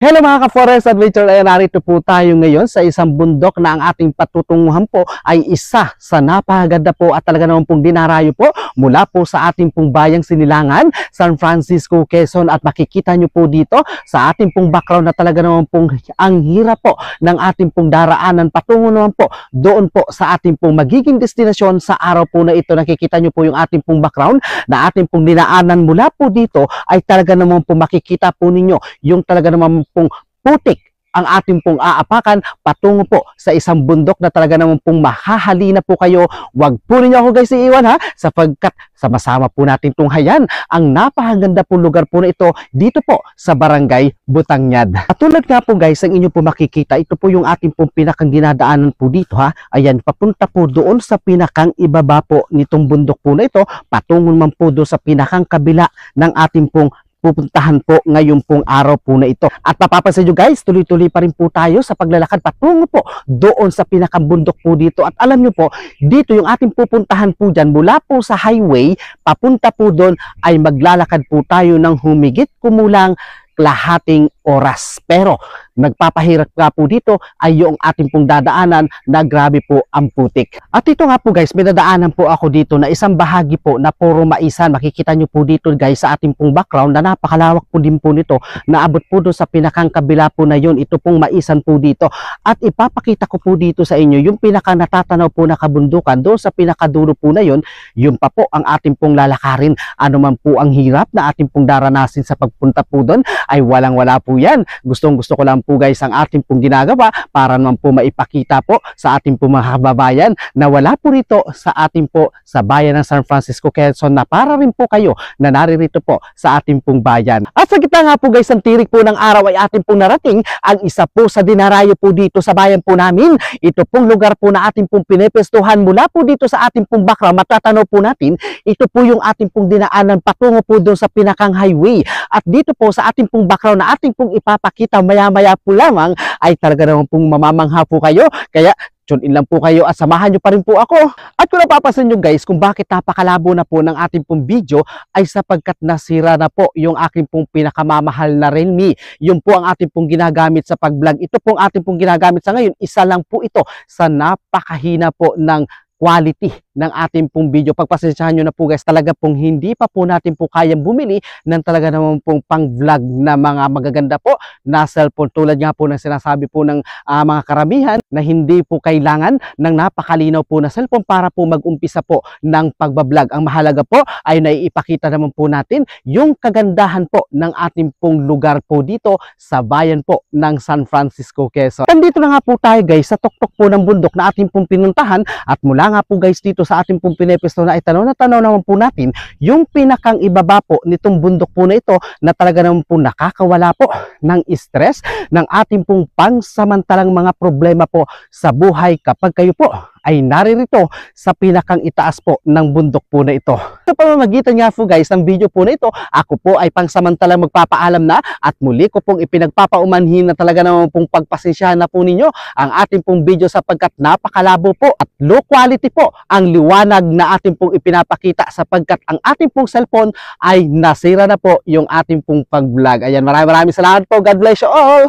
Hello mga ka-forest adventure, ay narito po tayo ngayon sa isang bundok na ang ating patutunguhan po ay isa sa napaganda po at talaga naman pong dinarayo po mula po sa ating pong bayang sinilangan, San Francisco, Quezon at makikita nyo po dito sa ating pong background na talaga naman pong ang hirap po ng ating pong daraanan patungo naman po doon po sa ating pong magiging destinasyon sa araw po na ito. Nakikita nyo po yung ating pong background na ating pong dinaanan mula po dito ay talaga naman po makikita po ninyo yung talaga naman pong putik ang ating pong aapakan patungo po sa isang bundok na talaga naman pong mahahalina po kayo. Huwag po ninyo ako guys iiwan ha sapagkat sama-sama po natin itong hayan ang napahaganda po lugar po na ito dito po sa Barangay Butangyad. At nga po guys ang inyo po makikita ito po yung ating pong pinakang dinadaanan po dito ha. Ayan papunta po doon sa pinakang ibaba po nitong bundok po na ito patungo naman po doon sa pinakang kabila ng ating pong pupuntahan po ngayon pong araw po na ito. At mapapansin nyo guys, tuloy-tuloy pa rin po tayo sa paglalakad patungo po doon sa pinakabundok po dito. At alam nyo po, dito yung ating pupuntahan po dyan mula po sa highway, papunta po doon ay maglalakad po tayo ng humigit kumulang lahating oras. Pero nagpapahirap nga po dito ay yung ating pong dadaanan na grabe po ang putik. At ito nga po guys, may po ako dito na isang bahagi po na puro maisan. Makikita nyo po dito guys sa ating pong background na napakalawak po din po nito. Naabot po doon sa pinakang kabila po na yun. Ito pong maisan po dito. At ipapakita ko po dito sa inyo yung pinaka natatanaw po na kabundukan. Doon sa pinakadulo po na yun, yun pa po ang ating pong lalakarin. Ano man po ang hirap na ating pong daranasin sa pagpunta po doon ay walang wala po yan. Gustong gusto ko lang naman po guys ang ating pong ginagawa para naman po maipakita po sa ating po mga kababayan na wala po rito sa ating po sa bayan ng San Francisco Quezon na para rin po kayo na naririto po sa ating pong bayan. At sa kita nga po guys ang tirik po ng araw ay ating pong narating ang isa po sa dinarayo po dito sa bayan po namin. Ito pong lugar po na ating pong pinepestuhan mula po dito sa ating pong background. matatanaw po natin ito po yung ating pong dinaanan patungo po doon sa pinakang highway at dito po sa ating pong background na ating pong ipapakita maya maya kaya po lamang ay talaga naman pong mamamangha po kayo. Kaya Tune in lang po kayo at samahan nyo pa rin po ako. At kung napapansin nyo guys, kung bakit napakalabo na po ng ating pong video ay sapagkat nasira na po yung aking pong pinakamamahal na Realme. Yun po ang ating pong ginagamit sa pag-vlog. Ito pong ating pong ginagamit sa ngayon, isa lang po ito sa napakahina po ng quality ng ating pong video. Pagpasensyahan nyo na po guys, talaga pong hindi pa po natin po kayang bumili ng talaga naman pong pang-vlog na mga magaganda po na cellphone. Tulad nga po ng sinasabi po ng uh, mga karamihan na hindi po kailangan ng napakalinaw po na cellphone para po mag-umpisa po ng pagbablog. Ang mahalaga po ay naiipakita naman po natin yung kagandahan po ng ating pong lugar po dito sa bayan po ng San Francisco, Quezon. Nandito na nga po tayo guys sa tuktok po ng bundok na ating pong pinuntahan at mula nga po guys dito sa ating pong pinepesto na itanaw na tanaw naman po natin yung pinakang ibaba po nitong bundok po na ito na talaga naman po nakakawala po ng stress ng ating pong pansamantalang mga problema po sa buhay kapag kayo po ay naririto sa pinakang itaas po ng bundok po na ito. Sa pamamagitan nga po guys ng video po na ito, ako po ay pangsamantalang magpapaalam na at muli ko pong ipinagpapaumanhin na talaga naman pong pagpasensyahan na po ninyo ang ating pong video sapagkat napakalabo po at low quality po ang liwanag na ating pong ipinapakita sapagkat ang ating pong cellphone ay nasira na po yung ating pong pag-vlog. Ayan, maraming maraming salamat po. God bless you all!